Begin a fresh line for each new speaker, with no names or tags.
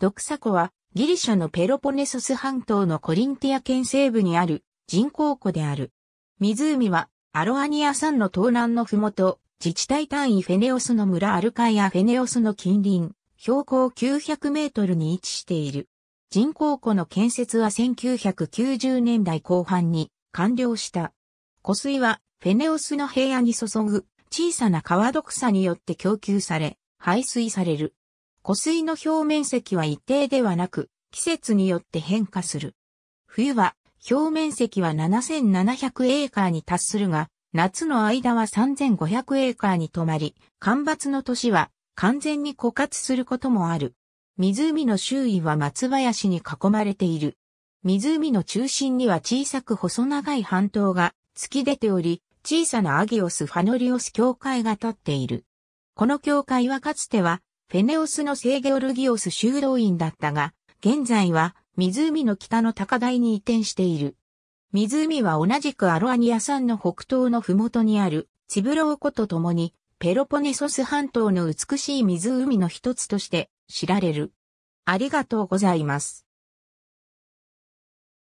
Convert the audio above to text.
ドクサ湖はギリシャのペロポネソス半島のコリンティア県西部にある人工湖である。湖はアロアニア山の東南のふもと、自治体単位フェネオスの村アルカイアフェネオスの近隣、標高900メートルに位置している。人工湖の建設は1990年代後半に完了した。湖水はフェネオスの平野に注ぐ小さな川毒さによって供給され、排水される。湖水の表面積は一定ではなく、季節によって変化する。冬は表面積は7700エーカーに達するが、夏の間は3500エーカーに止まり、干ばつの年は完全に枯渇することもある。湖の周囲は松林に囲まれている。湖の中心には小さく細長い半島が突き出ており、小さなアギオス・ファノリオス教会が立っている。この教会はかつてはフェネオスの聖ゲオルギオス修道院だったが、現在は湖の北の高台に移転している。湖は同じくアロアニア山の北東の麓にあるチブロー湖と共にペロポネソス半島の美しい湖の一つとして知られる。ありがとうございます。